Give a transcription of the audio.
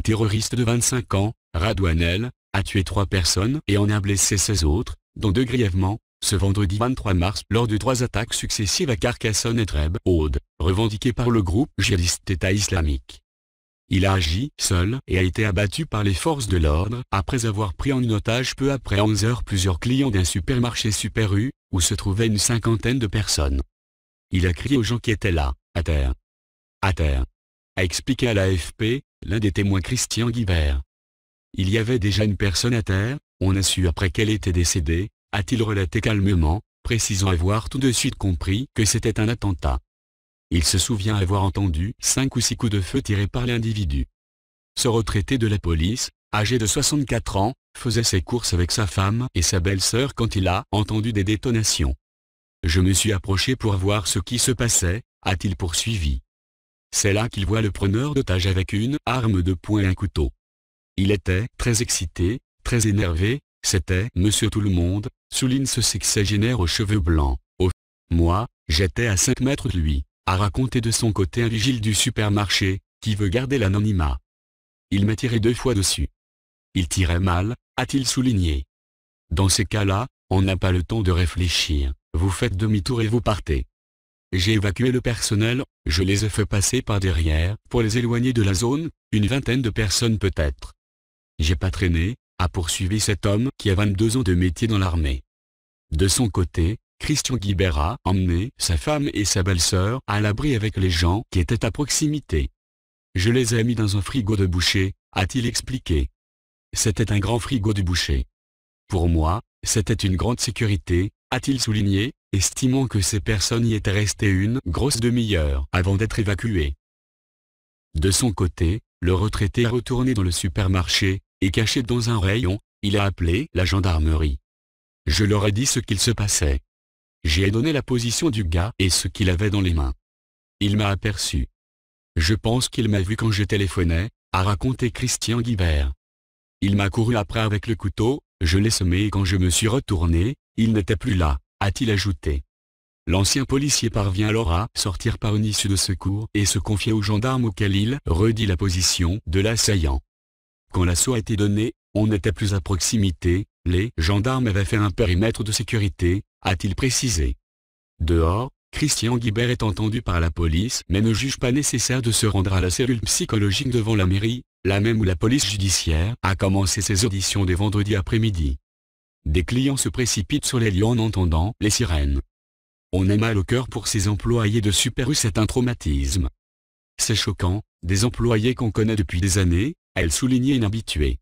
terroriste de 25 ans, Radouanel, a tué trois personnes et en a blessé 16 autres, dont deux grièvement, ce vendredi 23 mars lors de trois attaques successives à Carcassonne et Trèbes Aude, revendiquées par le groupe djihadiste État islamique. Il a agi seul et a été abattu par les forces de l'ordre après avoir pris en otage peu après 11 heures plusieurs clients d'un supermarché Super U, où se trouvaient une cinquantaine de personnes. Il a crié aux gens qui étaient là, à terre. À terre. A expliqué à l'AFP, L'un des témoins Christian Guibert. Il y avait déjà une personne à terre, on a su après qu'elle était décédée, a-t-il relaté calmement, précisant avoir tout de suite compris que c'était un attentat. Il se souvient avoir entendu cinq ou six coups de feu tirés par l'individu. Ce retraité de la police, âgé de 64 ans, faisait ses courses avec sa femme et sa belle-sœur quand il a entendu des détonations. Je me suis approché pour voir ce qui se passait, a-t-il poursuivi. C'est là qu'il voit le preneur d'otage avec une arme de poing et un couteau. Il était très excité, très énervé, c'était Monsieur Tout le Monde, souligne ce sexagénaire aux cheveux blancs. au oh, moi, j'étais à 5 mètres de lui, a raconté de son côté un vigile du supermarché, qui veut garder l'anonymat. Il m'a tiré deux fois dessus. Il tirait mal, a-t-il souligné. Dans ces cas-là, on n'a pas le temps de réfléchir, vous faites demi-tour et vous partez. J'ai évacué le personnel, je les ai fait passer par derrière, pour les éloigner de la zone, une vingtaine de personnes peut-être. J'ai pas traîné, a poursuivi cet homme qui a 22 ans de métier dans l'armée. De son côté, Christian Guibert a emmené sa femme et sa belle-sœur à l'abri avec les gens qui étaient à proximité. Je les ai mis dans un frigo de boucher, a-t-il expliqué. C'était un grand frigo de boucher. Pour moi, c'était une grande sécurité, a-t-il souligné, estimant que ces personnes y étaient restées une grosse demi-heure avant d'être évacuées. De son côté, le retraité est retourné dans le supermarché, et caché dans un rayon, il a appelé la gendarmerie. Je leur ai dit ce qu'il se passait. J'ai donné la position du gars et ce qu'il avait dans les mains. Il m'a aperçu. Je pense qu'il m'a vu quand je téléphonais, a raconté Christian Guibert. Il m'a couru après avec le couteau, je l'ai semé et quand je me suis retourné, il n'était plus là a-t-il ajouté. L'ancien policier parvient alors à sortir par une issue de secours et se confier aux gendarmes auquel il redit la position de l'assaillant. Quand l'assaut a été donné, on n'était plus à proximité, les gendarmes avaient fait un périmètre de sécurité, a-t-il précisé. Dehors, Christian Guibert est entendu par la police mais ne juge pas nécessaire de se rendre à la cellule psychologique devant la mairie, la même où la police judiciaire a commencé ses auditions dès vendredi après-midi. Des clients se précipitent sur les lieux en entendant les sirènes. On a mal au cœur pour ces employés de Super U, c'est un traumatisme. C'est choquant, des employés qu'on connaît depuis des années, elle soulignait inhabituée.